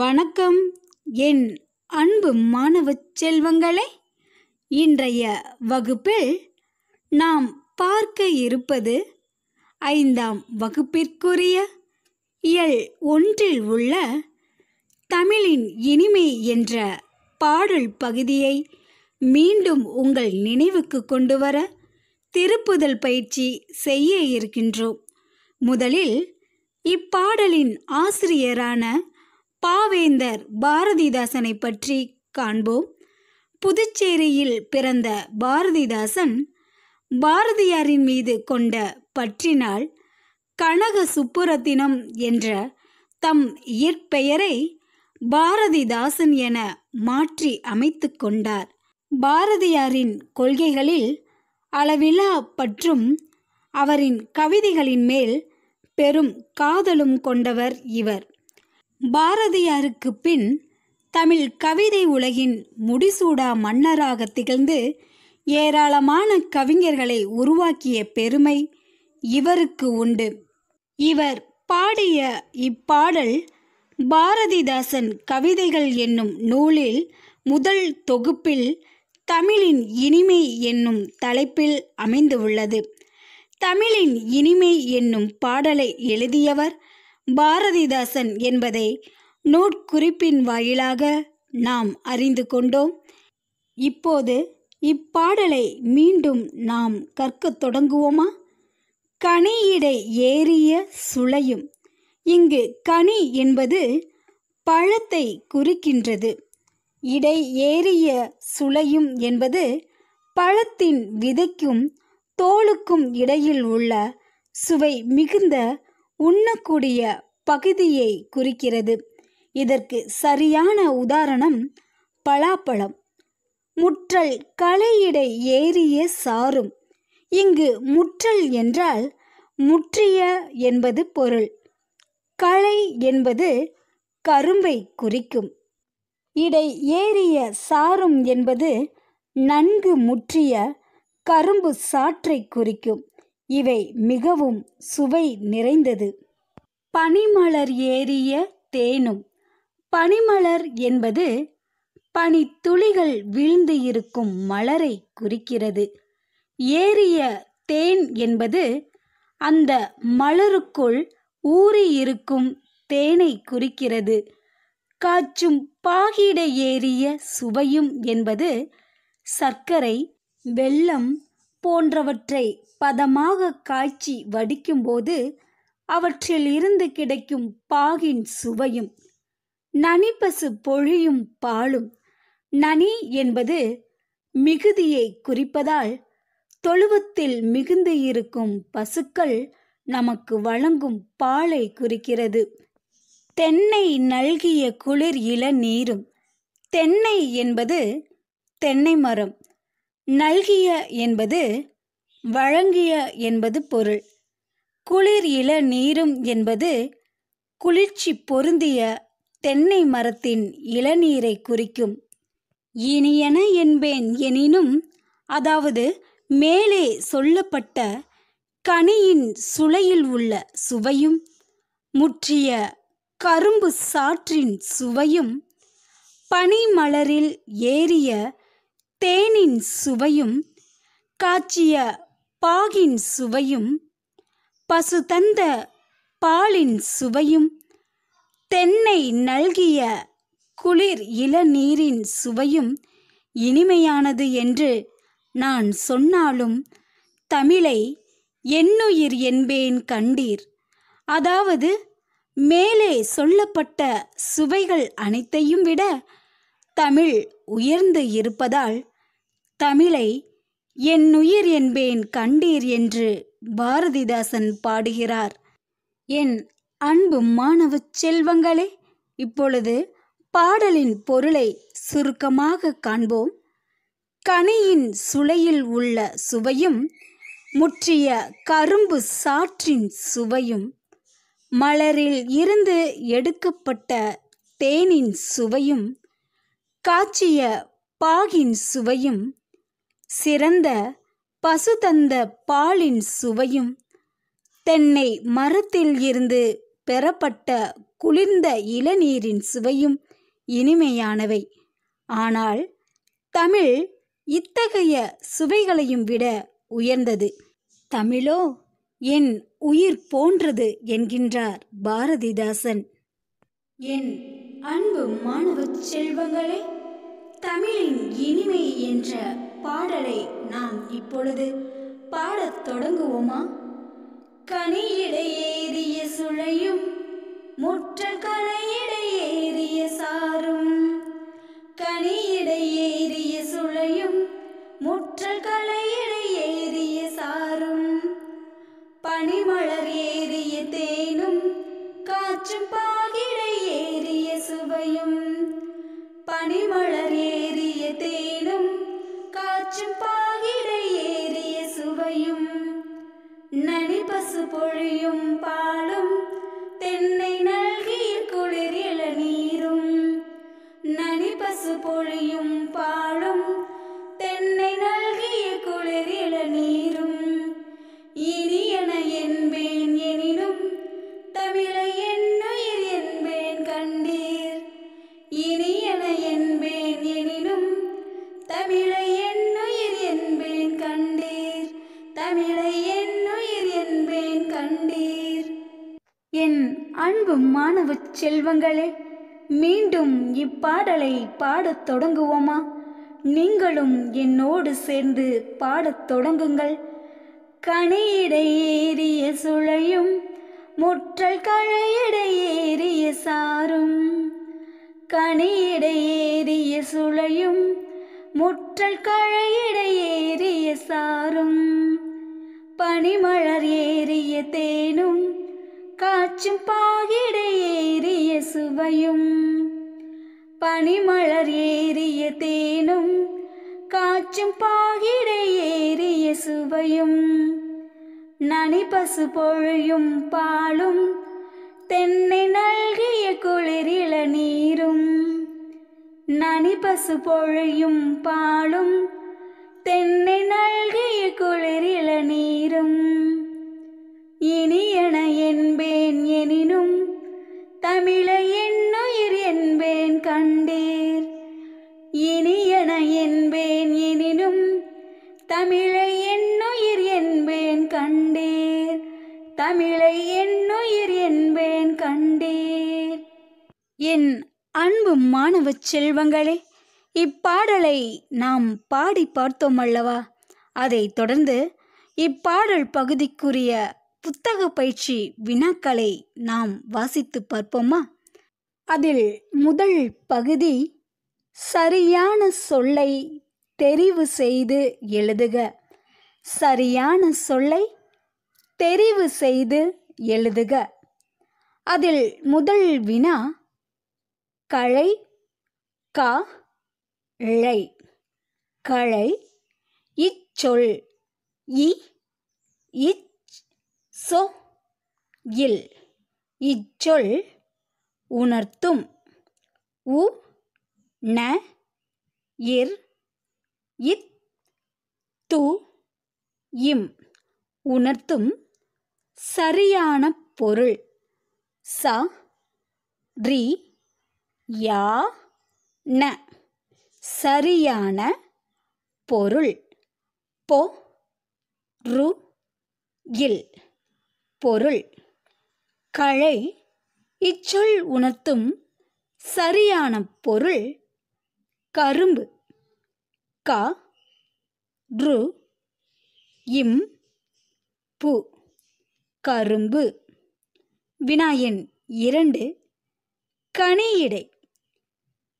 வணக்கம் என் அன்பு மாணவ செல்வங்களே இன்றைய வகுப்பில் நாம் பார்க்க இருப்பது ஐந்தாம் வகுப்பிற்குரிய இயல் ஒன்றில் உள்ள தமிழின் இனிமை என்ற பாடல் பகுதியை மீண்டும் உங்கள் நினைவுக்கு கொண்டு வர திருப்புதல் பயிற்சி செய்ய இருக்கின்றோம் முதலில் இப்பாடலின் ஆசிரியரான பாவேந்தர் பாரதிதாசனை பற்றி காண்போம் புதுச்சேரியில் பிறந்த பாரதிதாசன் பாரதியாரின் மீது கொண்ட பற்றினால் கனக சுப்புரத்தினம் என்ற தம் இயற்பெயரை பாரதிதாசன் என மாற்றி அமைத்து கொண்டார் பாரதியாரின் கொள்கைகளில் அளவிலா பற்றும் அவரின் கவிதைகளின் மேல் பெரும் காதலும் கொண்டவர் இவர் பாரதியாருக்கு பின் தமிழ் கவிதை உலகின் முடிசூடா மன்னராக திகழ்ந்து ஏராளமான கவிஞர்களை உருவாக்கிய பெருமை இவருக்கு உண்டு இவர் பாடிய இப்பாடல் பாரதிதாசன் கவிதைகள் என்னும் நூலில் முதல் தொகுப்பில் தமிழின் இனிமை என்னும் தலைப்பில் அமைந்துள்ளது தமிழின் இனிமை என்னும் பாடலை எழுதியவர் பாரதிதாசன் என்பதை நூற்குறிப்பின் வாயிலாக நாம் அறிந்து கொண்டோம் இப்போது இப்பாடலை மீண்டும் நாம் கற்கத் தொடங்குவோமா கனியிடை ஏறிய சுளையும் இங்கு கனி என்பது பழத்தை குறிக்கின்றது இடை ஏறிய சுளையும் என்பது பழத்தின் விதைக்கும் தோலுக்கும் இடையில் உள்ள சுவை மிகுந்த உண்ணக்கூடிய பகுதியை குறிக்கிறது இதற்கு சரியான உதாரணம் பலாப்பழம் முற்றல் களையிடை ஏறிய சாரும் இங்கு முற்றல் என்றால் முற்றிய என்பது பொருள் களை என்பது கரும்பை குறிக்கும் இடை ஏறிய சாரும் என்பது நன்கு முற்றிய கரும்பு சாற்றை குறிக்கும் இவை மிகவும் சுவை நிறைந்தது பனிமலர் ஏறிய தேனும் பனிமலர் என்பது பனி துளிகள் இருக்கும் மலரை குறிக்கிறது ஏறிய தேன் என்பது அந்த மலருக்குள் ஊறி இருக்கும் தேனை குறிக்கிறது காய்ச்சும் பாகிட ஏறிய சுவையும் என்பது சர்க்கரை வெள்ளம் போன்றவற்றை பதமாக காய்ச்சி வடிக்கும்போது அவற்றில் இருந்து கிடைக்கும் பாகின் சுவையும் நனிப்பசு பொழியும் பாலும் நனி என்பது மிகுதியை குறிப்பதால் தொழுவத்தில் மிகுந்து இருக்கும் பசுக்கள் நமக்கு வழங்கும் பாலை குறிக்கிறது தென்னை நல்கிய குளிர் இளநீரும் தென்னை என்பது தென்னை மரம் நல்கிய என்பது வழங்கிய என்பது பொருள் குளிர் இள நீரும் என்பது குளிர்ச்சி பொருந்திய தென்னை மரத்தின் இளநீரை குறிக்கும் இனியன என்பேன் எனினும் அதாவது மேலே சொல்லப்பட்ட கனியின் சுளையில் உள்ள சுவையும் முற்றிய கரும்பு சாற்றின் சுவையும் பனிமலரில் ஏறிய தேனின் சுவையும் காய்ச்சிய பாகின் சுவையும் பசு தந்த பாலின் சுவையும் தென்னை நல்கிய குளிர் இளநீரின் சுவையும் இனிமையானது என்று நான் சொன்னாலும் தமிழை எண்ணுயிர் என்பேன் கண்டீர் அதாவது மேலே சொல்லப்பட்ட சுவைகள் அனைத்தையும் விட தமிழ் உயர்ந்து இருப்பதால் தமிழை என் உயிர் என்பேன் கண்டீர் என்று பாரதிதாசன் பாடுகிறார் என் அன்பு மாணவ செல்வங்களே இப்பொழுது பாடலின் பொருளை சுருக்கமாக காண்போம் கனியின் சுளையில் உள்ள சுவையும் முற்றிய கரும்பு சாற்றின் சுவையும் மலரில் இருந்து எடுக்கப்பட்ட தேனின் சுவையும் காய்ச்சிய பாகின் சுவையும் சிறந்த பசு தந்த பாலின் சுவையும் தென்னை மரத்தில் இருந்து பெறப்பட்ட குளிர்ந்த இளநீரின் சுவையும் இனிமையானவை ஆனால் தமிழ் இத்தகைய சுவைகளையும் விட உயர்ந்தது தமிழோ என் உயிர் போன்றது என்கின்றார் பாரதிதாசன் என் அன்பு மாணவ செல்வங்களே தமிழின் இனிமை என்ற பாடலை நாம் இப்பொழுது பாடத் தொடங்குவோமா கனியிடையேறிய சுழையும் முற்ற கலையிடையேறிய சாரும் கனியிடையேறிய சுழையும் முற்ற கலையிடையேறிய சாரும் பனிமலர் ஏறிய தேனும் காற்றும் பாகிடையேறிய சுவையும் பனிமலர் മനസ്സ് പൊഴി பாடத் தொடங்குவோமா நீங்களும் என்னோடு சேர்ந்து பாடத் தொடங்குங்கள் கனியிடையேறிய சுழையும் முற்றல் கழையிடையேறிய சாரும் கனியிடையேறிய சுழையும் முற்றல் கழையிடையேறிய சாரும் பனிமலர் ஏறிய தேனும் காச்சும் பாகிடையேறிய சுவையும் பனிமலர் ஏறிய தேனும் காச்சும் பாகிடை ஏறிய சுவையும் நனி பசு பொழியும் பாலும் தென்னை நல்கிய குளிரில நீரும் நனி பசு பொழியும் பாலும் தென்னை நல்கிய குளிரில நீரும் இனியன என்பேன் எனினும் தமிழ என்னுயிர் என்பேன் கண்டீர் இனியன என்பேன் எனினும் தமிழை என்னுயிர் என்பேன் கண்டீர் தமிழை என்னுயிர் என்பேன் கண்டீர் என் அன்பு மாணவ செல்வங்களே இப்பாடலை நாம் பாடி பார்த்தோம் அல்லவா அதைத் தொடர்ந்து இப்பாடல் பகுதிக்குரிய புத்தக பயிற்சி வினாக்களை நாம் வாசித்து பார்ப்போமா அதில் முதல் பகுதி சரியான சொல்லை தெரிவு செய்து எழுதுக சரியான சொல்லை தெரிவு செய்து எழுதுக அதில் முதல் வினா களை கா இழை களை இச்சொல் இ இச் சொ இல் இச்சொல் உணர்த்தும் உ ந இர் இத் து இம் உணர்த்தும் சரியான பொருள் ச ரி யா ந சரியான பொருள் பொ ரு இல் பொருள் களை இச்சொல் உணர்த்தும் சரியான பொருள் கரும்பு க ரு இம் பு கரும்பு வினாயன் இரண்டு கனியிடை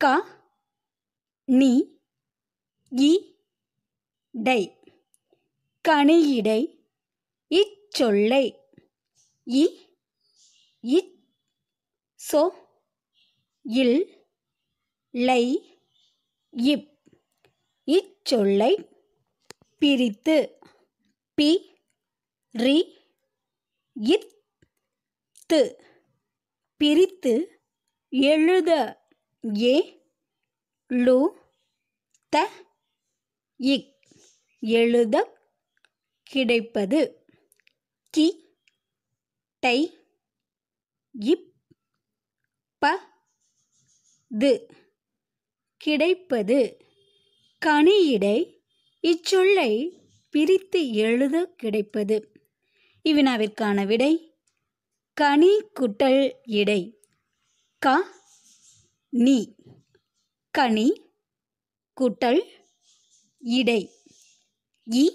க நீ இ டை கனியிடை இச்சொல்லை இ இச் சோ இல் லை இப் இச்சொல்லை பிரித்து பி ரி இத் து பிரித்து எழுத ஏ லு த இக் எழுத கிடைப்பது கி டை இப் து கிடைப்பது கனியிடை இச்சொல்லை பிரித்து எழுத கிடைப்பது இவினாவிற்கான விடை கனி குட்டல் இடை க நீ கனி குட்டல் இடை இ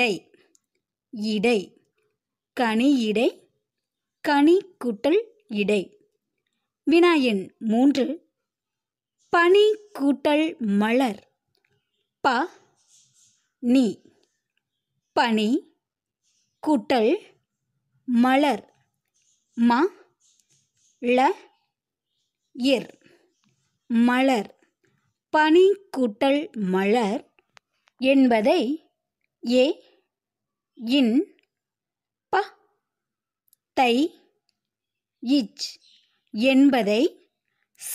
டை இடை கனியிடை இடை கனி குட்டல் இடை வினா எண் மூன்று பனி கூட்டல் மலர் ப நீ பனி கூட்டல் மலர் ம ல இர் மலர் பனி கூட்டல் மலர் என்பதை ஏ இன் ப தை இச் என்பதை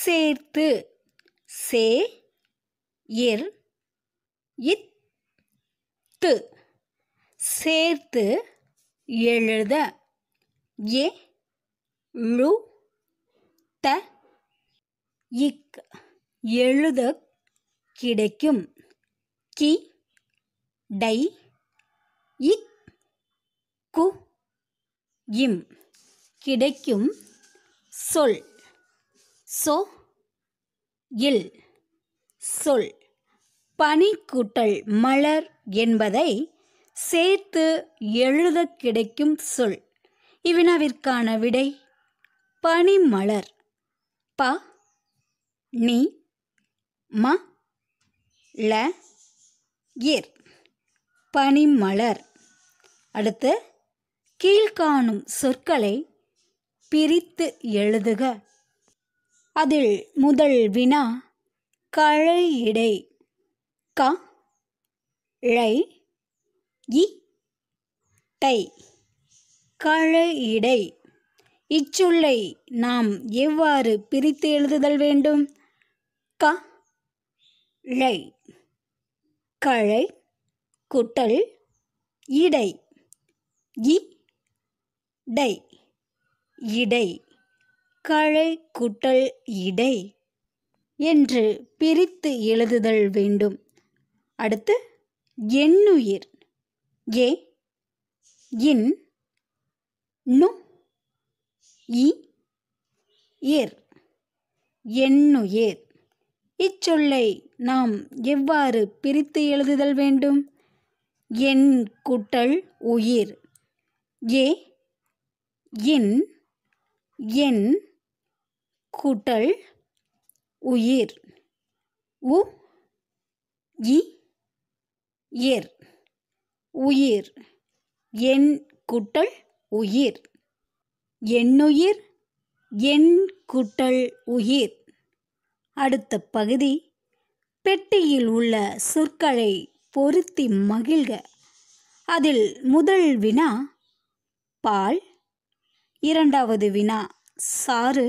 சேர்த்து சே இர் இத்து சேர்த்து எழுத எ லு த இக் எழுத கிடைக்கும் கி டை இக் கு இம் கிடைக்கும் சொல் சொ இல் சொல் பனிக்கூட்டல் மலர் என்பதை சேர்த்து எழுத கிடைக்கும் சொல் இவினாவிற்கான விடை பனிமலர் ப நீ ம ல இர் பனிமலர் அடுத்து கீழ்காணும் சொற்களை பிரித்து எழுதுக அதில் முதல் வினா கழையிடை க ழை இ டை கழையிடை இச்சொல்லை நாம் எவ்வாறு பிரித்து எழுதுதல் வேண்டும் க ழை கழை குட்டல் இடை இ டை இடை களை குட்டல் இடை என்று பிரித்து எழுதுதல் வேண்டும் அடுத்து எண்ணுயிர் ஏ இன் நு இ இர் எண்ணுயிர் இச்சொல்லை நாம் எவ்வாறு பிரித்து எழுதுதல் வேண்டும் எண் குட்டல் உயிர் ஏ இன் என் குட்டல் உயிர் உ இ எர் உயிர் என் குட்டல் உயிர் எண்ணுயிர் என் குட்டல் உயிர் அடுத்த பகுதி பெட்டியில் உள்ள சொற்களை பொருத்தி மகிழ்க அதில் முதல் வினா பால் இரண்டாவது வினா சாறு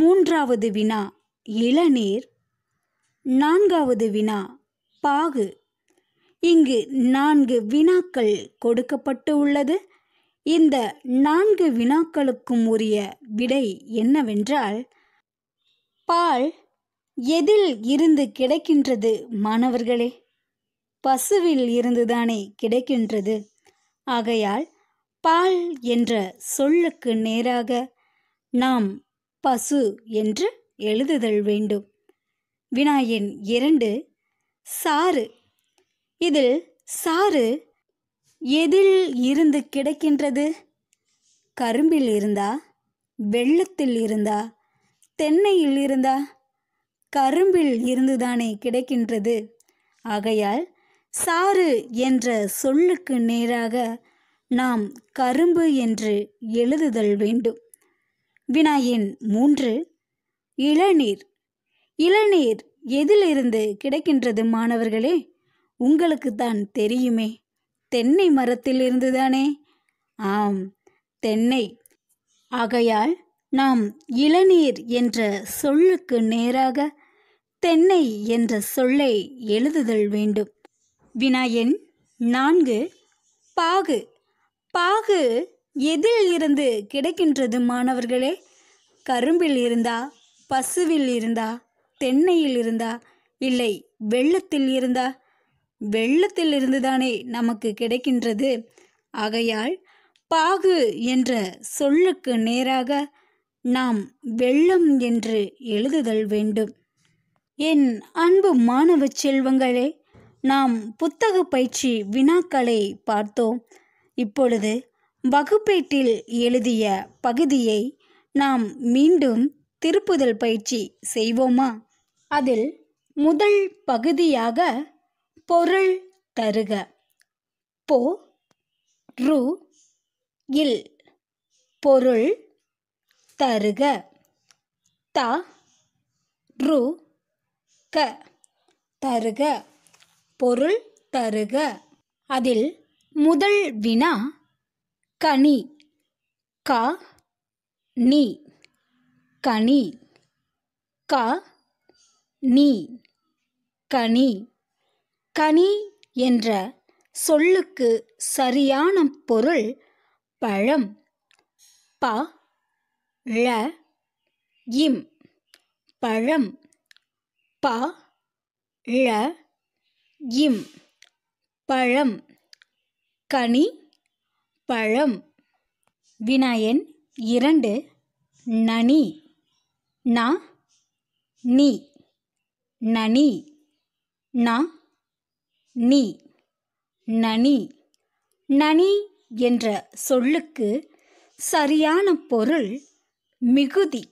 மூன்றாவது வினா இளநீர் நான்காவது வினா பாகு இங்கு நான்கு வினாக்கள் கொடுக்கப்பட்டு உள்ளது இந்த நான்கு வினாக்களுக்கும் உரிய விடை என்னவென்றால் பால் எதில் இருந்து கிடைக்கின்றது மாணவர்களே பசுவில் இருந்துதானே கிடைக்கின்றது ஆகையால் பால் என்ற சொல்லுக்கு நேராக நாம் பசு என்று எழுதுதல் வேண்டும் வினாயின் இரண்டு சாறு இதில் சாறு எதில் இருந்து கிடைக்கின்றது கரும்பில் இருந்தா வெள்ளத்தில் இருந்தா தென்னையில் இருந்தா கரும்பில் இருந்துதானே கிடைக்கின்றது ஆகையால் சாறு என்ற சொல்லுக்கு நேராக நாம் கரும்பு என்று எழுதுதல் வேண்டும் வினாயின் மூன்று இளநீர் இளநீர் எதிலிருந்து கிடைக்கின்றது மாணவர்களே உங்களுக்கு தான் தெரியுமே தென்னை மரத்தில் இருந்துதானே ஆம் தென்னை ஆகையால் நாம் இளநீர் என்ற சொல்லுக்கு நேராக தென்னை என்ற சொல்லை எழுதுதல் வேண்டும் வினாயன் நான்கு பாகு பாகு எதில் இருந்து கிடைக்கின்றது மாணவர்களே கரும்பில் இருந்தா பசுவில் இருந்தா தென்னையில் இருந்தா இல்லை வெள்ளத்தில் இருந்தா வெள்ளத்தில் இருந்துதானே நமக்கு கிடைக்கின்றது ஆகையால் பாகு என்ற சொல்லுக்கு நேராக நாம் வெள்ளம் என்று எழுதுதல் வேண்டும் என் அன்பு மாணவ செல்வங்களே நாம் புத்தக பயிற்சி வினாக்களை பார்த்தோம் இப்பொழுது வகுப்பேட்டில் எழுதிய பகுதியை நாம் மீண்டும் திருப்புதல் பயிற்சி செய்வோமா அதில் முதல் பகுதியாக பொருள் தருக பொ ரு இல் பொருள் தருக த ரு க தருக பொருள் தருக அதில் முதல் வினா கனி க நீ கனி க நீ கனி கனி என்ற சொல்லுக்கு சரியான பொருள் பழம் ப ழ இம் பழம் ப ழ இம் பழம் கனி பழம் வினாயன் இரண்டு நனி நா நீ நனி நா நீ நனி நனி என்ற சொல்லுக்கு சரியான பொருள் மிகுதி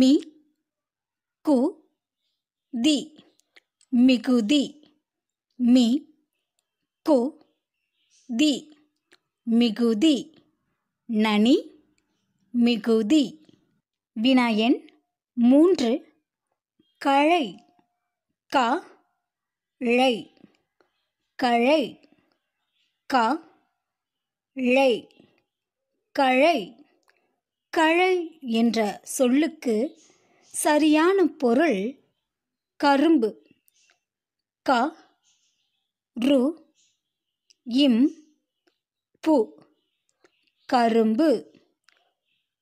மி கு தி மிகுதி மி கு தி மிகுதி நனி மிகுதி வினாயன் மூன்று கழை க ழை கழை க ழை கழை கழை என்ற சொல்லுக்கு சரியான பொருள் கரும்பு க ரு இம் பு கரும்பு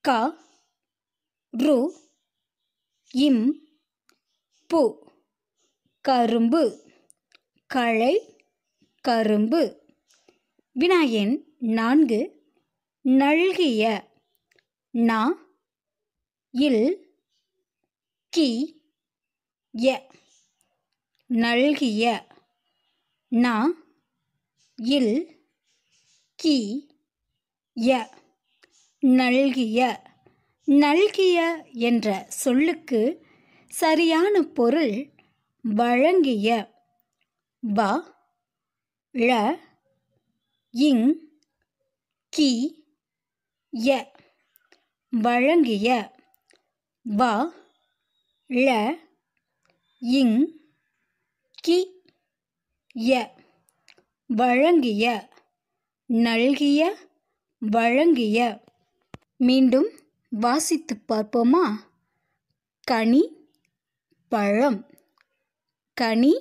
க ரு இம் பு கரும்பு களை கரும்பு வினாயன் நான்கு நல்கிய நா இல் கி ய நல்கிய நா இல் கி ய நல்கிய நல்கிய என்ற சொல்லுக்கு சரியான பொருள் வழங்கிய வ ழ இங் கி ய வழங்கிய வ ழ இங் கி ய வழங்கிய நல்கிய வழங்கிய மீண்டும் வாசித்து பார்ப்போமா கனி பழம் கனி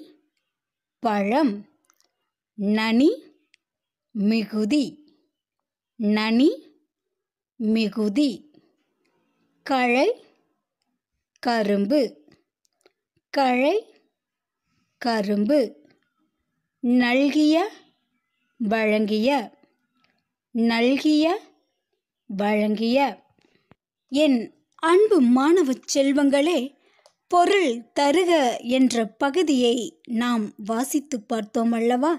பழம் நனி மிகுதி நனி மிகுதி களை கரும்பு களை கரும்பு நல்கிய வழங்கிய நல்கிய வழங்கிய என் அன்பு மாணவ செல்வங்களே பொருள் தருக என்ற பகுதியை நாம் வாசித்து பார்த்தோம் அல்லவா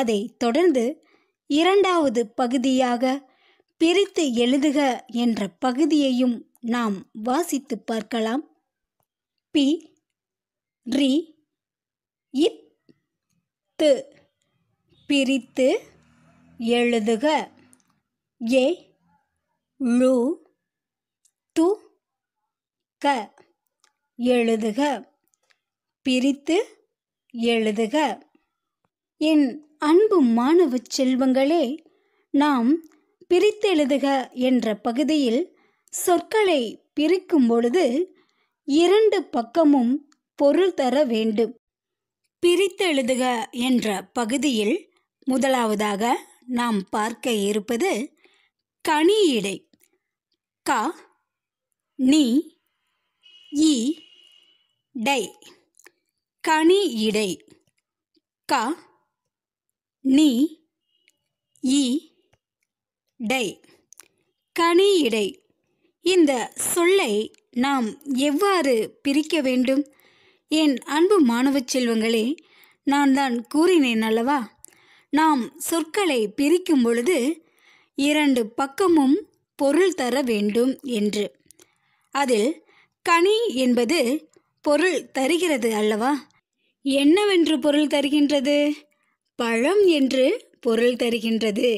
அதை தொடர்ந்து இரண்டாவது பகுதியாக பிரித்து எழுதுக என்ற பகுதியையும் நாம் வாசித்து பார்க்கலாம் பி ரி இத் து பிரித்து எழுதுக ஏ ழு து க எழுதுக பிரித்து எழுதுக என் அன்பு மாணவ செல்வங்களே நாம் பிரித்தெழுதுக என்ற பகுதியில் சொற்களை பிரிக்கும் பொழுது இரண்டு பக்கமும் பொருள் தர வேண்டும் பிரித்தெழுதுக என்ற பகுதியில் முதலாவதாக நாம் பார்க்க இருப்பது கனியிடை க நீ இ டை கனி இடை க நீ இ டை கனி இடை இந்த சொல்லை நாம் எவ்வாறு பிரிக்க வேண்டும் என் அன்பு மாணவ செல்வங்களே நான் தான் கூறினேன் அல்லவா நாம் சொற்களை பிரிக்கும் பொழுது இரண்டு பக்கமும் பொருள் தர வேண்டும் என்று அதில் கனி என்பது பொருள் தருகிறது அல்லவா என்னவென்று பொருள் தருகின்றது பழம் என்று பொருள் தருகின்றது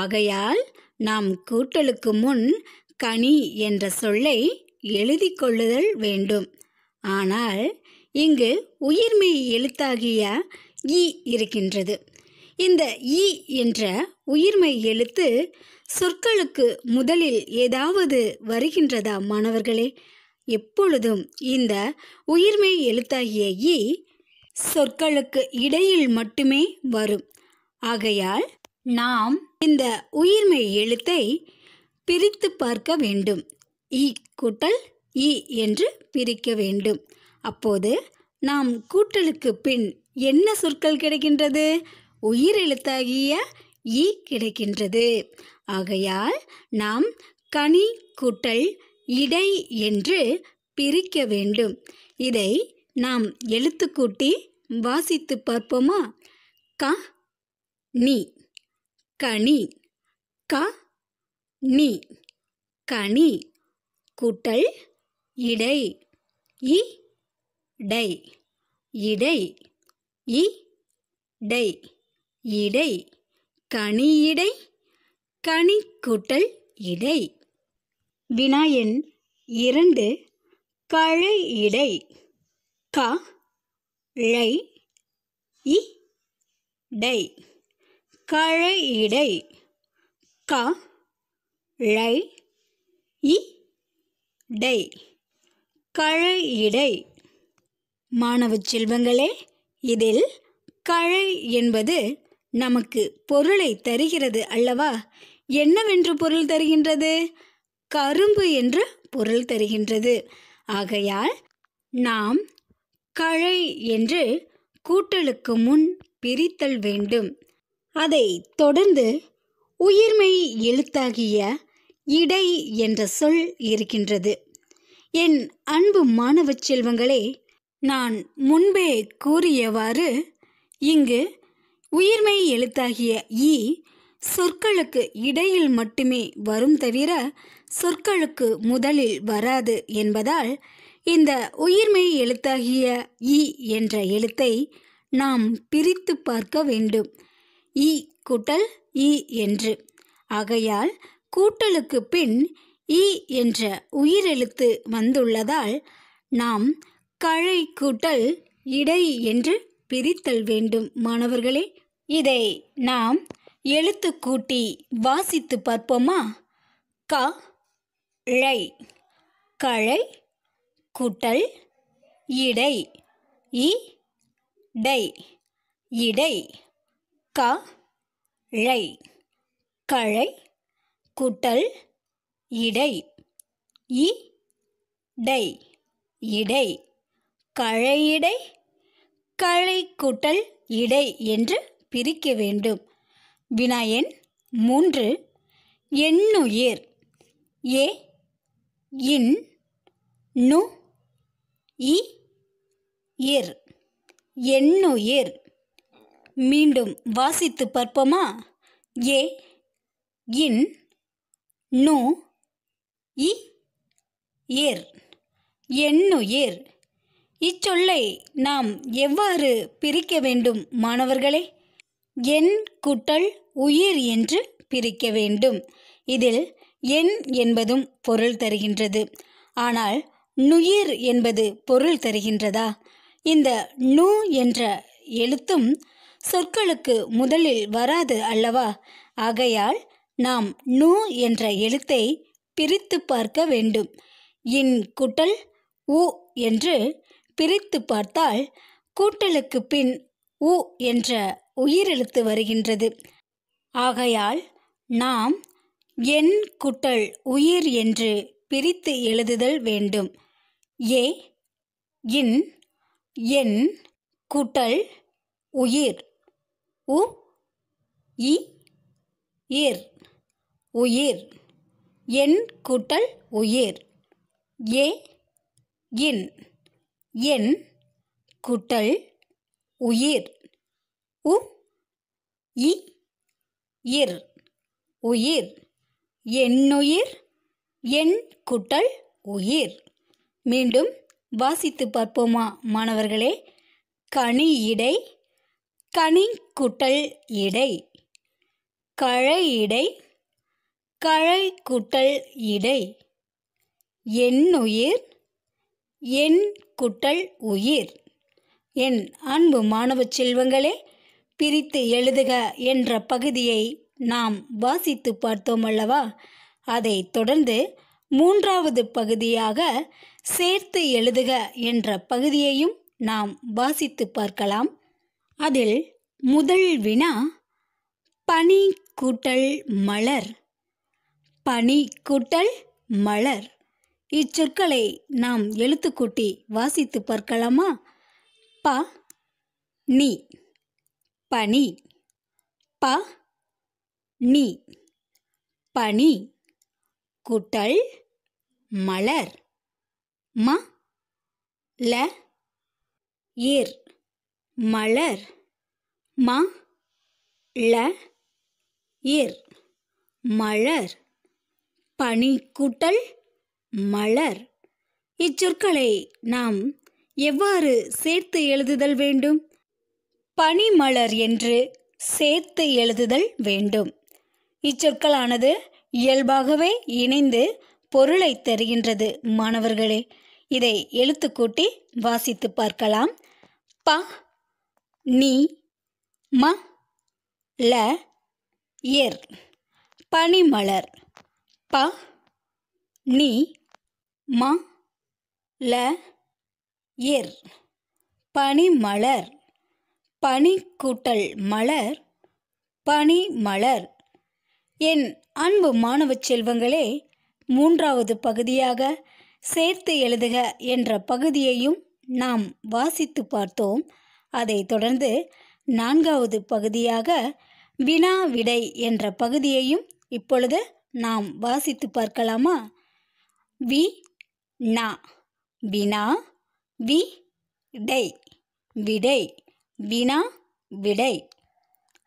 ஆகையால் நாம் கூட்டலுக்கு முன் கனி என்ற சொல்லை எழுதி கொள்ளுதல் வேண்டும் ஆனால் இங்கு உயிர்மெய் எழுத்தாகிய இ இருக்கின்றது இந்த இ என்ற உயிர்மை எழுத்து சொற்களுக்கு முதலில் ஏதாவது வருகின்றதா மாணவர்களே எப்பொழுதும் இந்த உயிர்மை எழுத்தாகிய இ சொற்களுக்கு இடையில் மட்டுமே வரும் ஆகையால் நாம் இந்த உயிர்மை எழுத்தை பிரித்து பார்க்க வேண்டும் இ கூட்டல் இ என்று பிரிக்க வேண்டும் அப்போது நாம் கூட்டலுக்கு பின் என்ன சொற்கள் கிடைக்கின்றது உயிர் எழுத்தாகிய ஈ கிடைக்கின்றது ஆகையால் நாம் கனி கூட்டல் இடை என்று பிரிக்க வேண்டும் இதை நாம் எழுத்து கூட்டி வாசித்து பார்ப்போமா க நீ கனி க நீ கனி கூட்டல் இடை இ டை இடை இ டை இடை கனியிடை கனி கூட்டல் இடை வினாயன் இரண்டு கழை இடை க ழை இ டை கழை இடை க ழை இ டை கழை இடை மாணவ செல்வங்களே இதில் கழை என்பது நமக்கு பொருளை தருகிறது அல்லவா என்னவென்று பொருள் தருகின்றது கரும்பு என்று பொருள் தருகின்றது ஆகையால் நாம் கழை என்று கூட்டலுக்கு முன் பிரித்தல் வேண்டும் அதை தொடர்ந்து உயிர்மை எழுத்தாகிய இடை என்ற சொல் இருக்கின்றது என் அன்பு மாணவ செல்வங்களே நான் முன்பே கூறியவாறு இங்கு உயிர்மெய் எழுத்தாகிய ஈ சொற்களுக்கு இடையில் மட்டுமே வரும் தவிர சொற்களுக்கு முதலில் வராது என்பதால் இந்த உயிர்மெய் எழுத்தாகிய இ என்ற எழுத்தை நாம் பிரித்து பார்க்க வேண்டும் இ கூட்டல் இ என்று ஆகையால் கூட்டலுக்கு பின் இ என்ற உயிரெழுத்து வந்துள்ளதால் நாம் கழை கூட்டல் இடை என்று பிரித்தல் வேண்டும் மாணவர்களே இதை நாம் எழுத்து கூட்டி வாசித்து பார்ப்போமா க ழை கழை கூட்டல் இடை இ டை இடை க ழை கழை கூட்டல் இடை இ டை இடை கழையிடை கழை கூட்டல் இடை என்று பிரிக்க வேண்டும் வினாயன் மூன்று எண்ணுயிர் ஏ இன் நு இ இர் எண்ணுயிர் மீண்டும் வாசித்து பார்ப்போமா ஏ இன் நு இ இர் எண்ணுயிர் இச்சொல்லை நாம் எவ்வாறு பிரிக்க வேண்டும் மாணவர்களே எண் குட்டல் உயிர் என்று பிரிக்க வேண்டும் இதில் எண் என்பதும் பொருள் தருகின்றது ஆனால் நுயிர் என்பது பொருள் தருகின்றதா இந்த நு என்ற எழுத்தும் சொற்களுக்கு முதலில் வராது அல்லவா ஆகையால் நாம் நு என்ற எழுத்தை பிரித்து பார்க்க வேண்டும் இன் குட்டல் உ என்று பிரித்து பார்த்தால் கூட்டலுக்கு பின் உ என்ற உயிரெழுத்து வருகின்றது ஆகையால் நாம் எண் குட்டல் உயிர் என்று பிரித்து எழுதுதல் வேண்டும் ஏ இன் எண் குட்டல் உயிர் உ இ இர் உயிர் எண் குட்டல் உயிர் ஏ இன் எண் குட்டல் உயிர் உ இ இர் உயிர் எண்ணுயிர் எண் குட்டல் உயிர் மீண்டும் வாசித்து பார்ப்போமா மாணவர்களே கனி இடை கனி குட்டல் இடை கழை இடை கழை குட்டல் இடை எண்ணுயிர் எண் குட்டல் உயிர் என் அன்பு மாணவ செல்வங்களே பிரித்து எழுதுக என்ற பகுதியை நாம் வாசித்து பார்த்தோம் அல்லவா அதை தொடர்ந்து மூன்றாவது பகுதியாக சேர்த்து எழுதுக என்ற பகுதியையும் நாம் வாசித்து பார்க்கலாம் அதில் முதல் வினா பனி கூட்டல் மலர் பனி கூட்டல் மலர் இச்சொற்களை நாம் எழுத்துக்கூட்டி வாசித்து பார்க்கலாமா ப நீ பனி ப நீ பனி குட்டல் மலர் ம ல ஏர் மலர் ம ல ஏர் மலர் பனி குட்டல் மலர் இச்சொற்களை நாம் எவ்வாறு சேர்த்து எழுதுதல் வேண்டும் பனிமலர் என்று சேர்த்து எழுதுதல் வேண்டும் இச்சொற்களானது இயல்பாகவே இணைந்து பொருளை தருகின்றது மாணவர்களே இதை எழுத்துக்கூட்டி வாசித்து பார்க்கலாம் ப நீ ம ல எர் பனிமலர் ப நீ ம ல எர் பனிமலர் பனிக்கூட்டல் மலர் பனி மலர் என் அன்பு மாணவ செல்வங்களே மூன்றாவது பகுதியாக சேர்த்து எழுதுக என்ற பகுதியையும் நாம் வாசித்து பார்த்தோம் அதைத் தொடர்ந்து நான்காவது பகுதியாக வினா விடை என்ற பகுதியையும் இப்பொழுது நாம் வாசித்து பார்க்கலாமா வி நா வினா வி டை விடை வினா விடை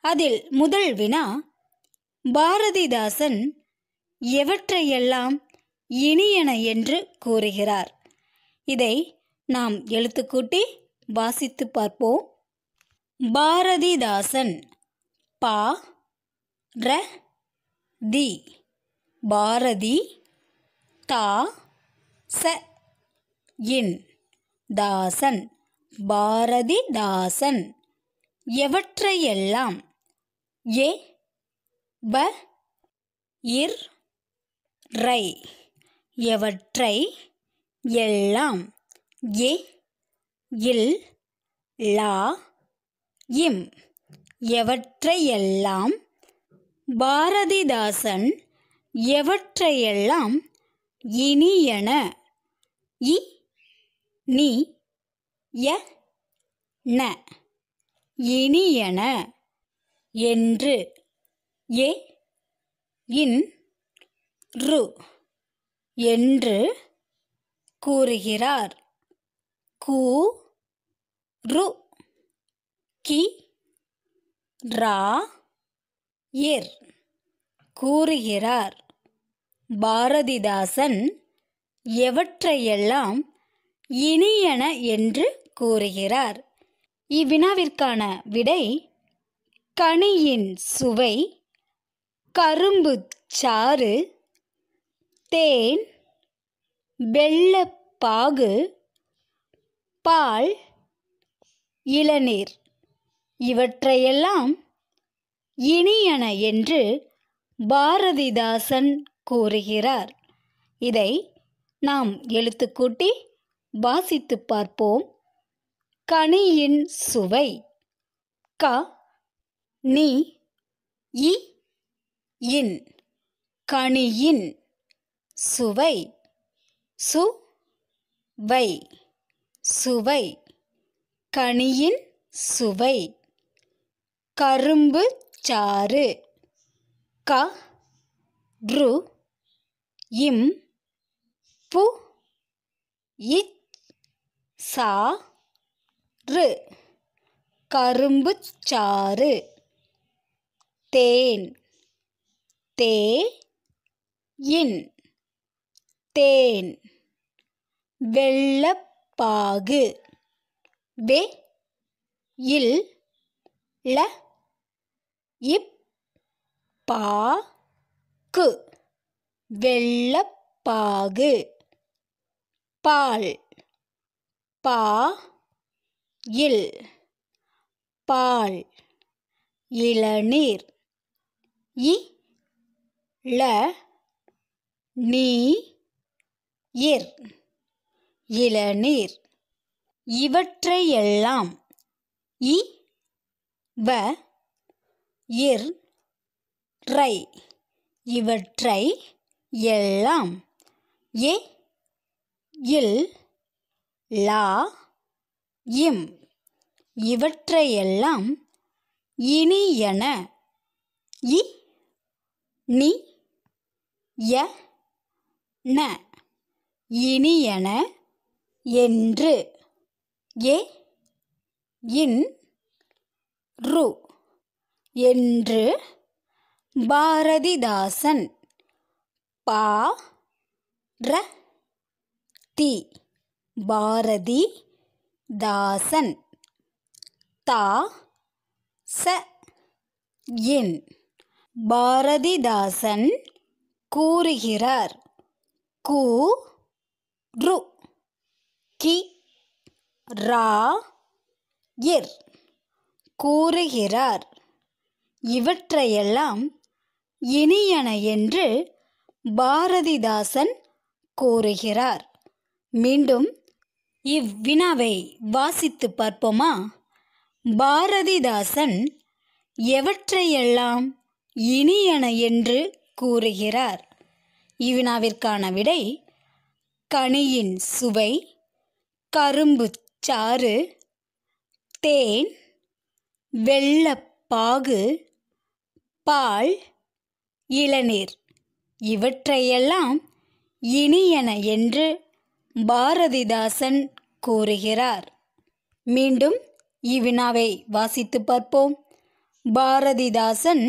அதில் முதல் வினா பாரதிதாசன் எவற்றையெல்லாம் இனியன என்று கூறுகிறார் இதை நாம் எழுத்துக்கூட்டி வாசித்து பார்ப்போம் பாரதிதாசன் பா ர தி பாரதி தா ச இன் தாசன் பாரதிதாசன் எவற்றையெல்லாம் ஏ ப இர் ரை எவற்றை எல்லாம் ஏ இல் லா இம் எவற்றையெல்லாம் பாரதிதாசன் எவற்றையெல்லாம் இனியன இ நீ ய ந இனியன என்று ஏ இன் ரு என்று கூறுகிறார் கூ ரு கி ரா எர் கூறுகிறார் பாரதிதாசன் எவற்றையெல்லாம் இனியன என்று கூறுகிறார் இவ்வினாவிற்கான விடை கனியின் சுவை கரும்பு சாறு தேன் வெள்ளப்பாகு பால் இளநீர் இவற்றையெல்லாம் இனியன என்று பாரதிதாசன் கூறுகிறார் இதை நாம் எழுத்துக்கூட்டி வாசித்து பார்ப்போம் கனியின் சுவை க நீ இ இன் கனியின் சுவை சு வை சுவை கனியின் சுவை கரும்பு சாறு க ரு இம் பு இச் சா ரு கரும்பு சாறு தேன் தே இன் தேன் வெள்ளப்பாகு வெ இல் ல இப் பா கு வெள்ளப்பாகு பால் பா இல் பால் இளநீர் இ ல நீ இர் இளநீர் இவற்றையெல்லாம் இ வ இர் ரை இவற்றை எல்லாம் ஏ இல் லா இம் இவற்றையெல்லாம் இனியன இ நி ய ந இனியன என்று ஏ இன் ரு என்று பாரதிதாசன் பா ர தி பாரதி தாசன் தா ச இன் பாரதிதாசன் கூறுகிறார் கூ ரு கி ரா இர் கூறுகிறார் இவற்றையெல்லாம் இனியன என்று பாரதிதாசன் கூறுகிறார் மீண்டும் இவ்வினாவை வாசித்து பார்ப்போமா பாரதிதாசன் எவற்றையெல்லாம் இனியன என்று கூறுகிறார் இவ்வினாவிற்கான விடை கனியின் சுவை கரும்பு சாறு தேன் வெள்ளப்பாகு பால் இளநீர் இவற்றையெல்லாம் இனியன என்று பாரதிதாசன் கூறுகிறார் மீண்டும் இவ்வினாவை வாசித்து பார்ப்போம் பாரதிதாசன்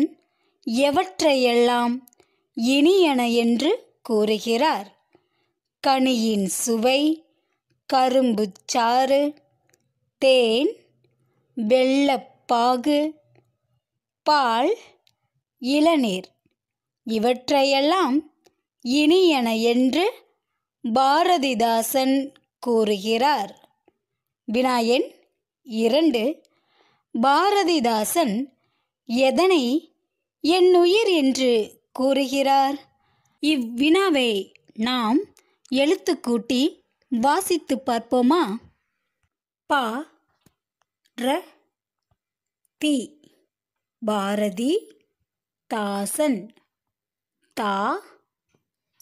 எவற்றையெல்லாம் இனியன என்று கூறுகிறார் கனியின் சுவை சாறு தேன் வெள்ளப்பாகு பால் இளநீர் இவற்றையெல்லாம் இனியன என்று பாரதிதாசன் கூறுகிறார் வினாயன் இரண்டு பாரதிதாசன் எதனை என்னுயிர் என்று கூறுகிறார் இவ்வினாவை நாம் எழுத்து கூட்டி வாசித்து பார்ப்போமா பா ர தி பாரதி தாசன் தா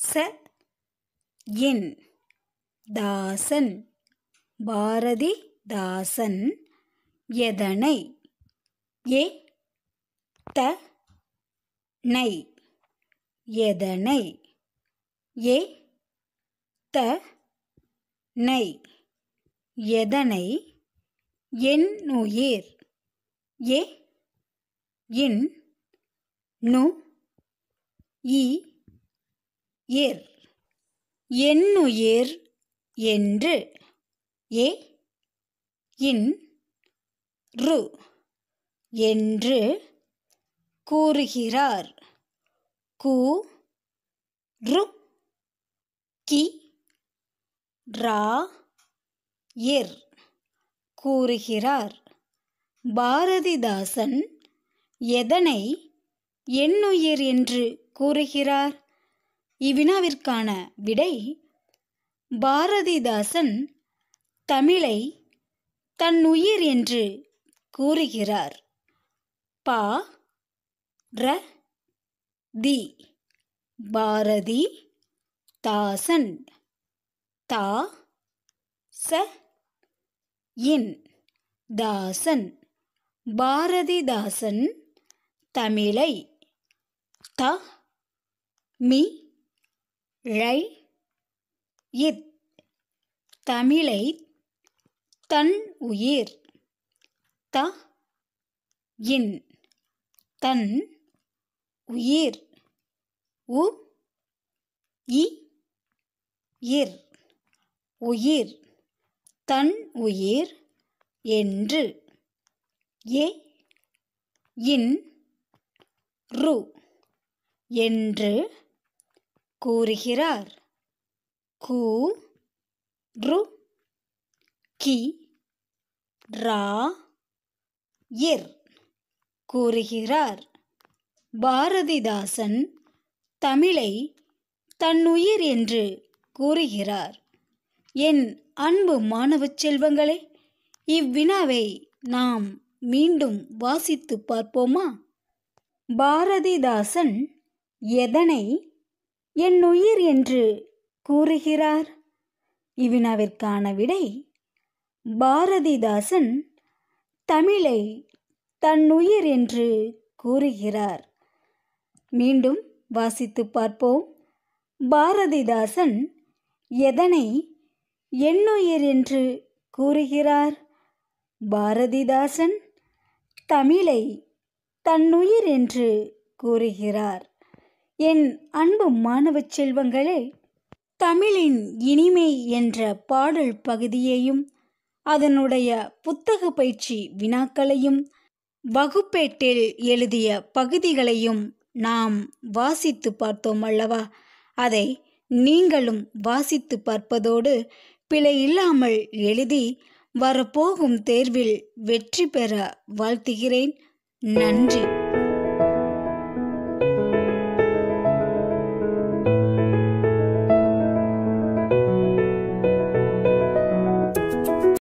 ச இன் தாசன் பாரதி தாசன் எதனை ஏ த நை எதனை ஏ த நை எதனை என் உயிர் ஏ இன் நு இ எர் என் உயிர் என்று ஏ இன் ரு என்று கூறுகிறார் கூ ரு கி ரா எர் கூறுகிறார் பாரதிதாசன் எதனை என்னுயிர் என்று கூறுகிறார் இவ்வினாவிற்கான விடை பாரதிதாசன் தமிழை தன் உயிர் என்று கூறுகிறார் பா ர தி பாரதி தாசன் தா ச இன் தாசன் பாரதிதாசன் தமிழை த மி ழை இத் தமிழை தன் உயிர் த இன் தன் உயிர் உ இ இர் உயிர் தன் உயிர் என்று ஏ இன் ரு என்று கூறுகிறார் கு ரு கி ரா இர் கூறுகிறார் பாரதிதாசன் தமிழை தன்னுயிர் என்று கூறுகிறார் என் அன்பு மாணவ செல்வங்களே இவ்வினாவை நாம் மீண்டும் வாசித்து பார்ப்போமா பாரதிதாசன் எதனை என் உயிர் என்று கூறுகிறார் இவ்வினாவிற்கான விடை பாரதிதாசன் தமிழை தன்னுயிர் என்று கூறுகிறார் மீண்டும் வாசித்து பார்ப்போம் பாரதிதாசன் எதனை எண்ணுயிர் என்று கூறுகிறார் பாரதிதாசன் தமிழை தன்னுயிர் என்று கூறுகிறார் என் அன்பு மாணவ செல்வங்களே தமிழின் இனிமை என்ற பாடல் பகுதியையும் அதனுடைய புத்தக பயிற்சி வினாக்களையும் வகுப்பேட்டில் எழுதிய பகுதிகளையும் நாம் வாசித்து பார்த்தோம் அல்லவா அதை நீங்களும் வாசித்து பார்ப்பதோடு பிழை இல்லாமல் எழுதி வரப்போகும் தேர்வில் வெற்றி பெற வாழ்த்துகிறேன் நன்றி